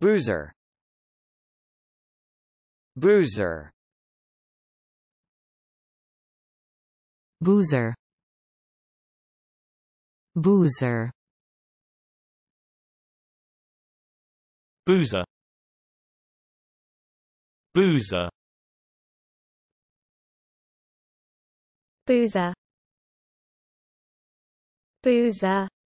Boozer Boozer Boozer Boozer Boozer Boozer Boozer Boozer